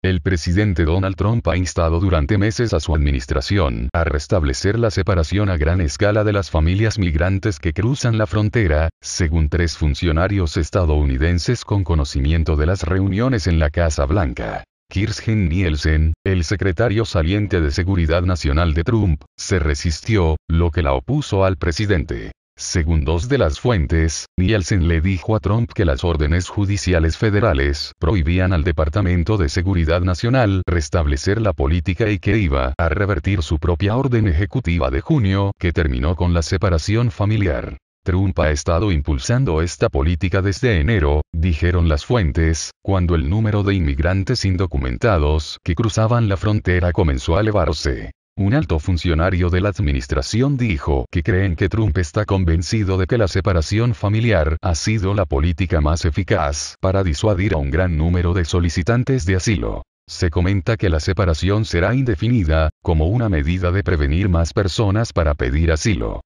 El presidente Donald Trump ha instado durante meses a su administración a restablecer la separación a gran escala de las familias migrantes que cruzan la frontera, según tres funcionarios estadounidenses con conocimiento de las reuniones en la Casa Blanca. Kirsten Nielsen, el secretario saliente de Seguridad Nacional de Trump, se resistió, lo que la opuso al presidente. Según dos de las fuentes, Nielsen le dijo a Trump que las órdenes judiciales federales prohibían al Departamento de Seguridad Nacional restablecer la política y que iba a revertir su propia orden ejecutiva de junio, que terminó con la separación familiar. Trump ha estado impulsando esta política desde enero, dijeron las fuentes, cuando el número de inmigrantes indocumentados que cruzaban la frontera comenzó a elevarse. Un alto funcionario de la administración dijo que creen que Trump está convencido de que la separación familiar ha sido la política más eficaz para disuadir a un gran número de solicitantes de asilo. Se comenta que la separación será indefinida, como una medida de prevenir más personas para pedir asilo.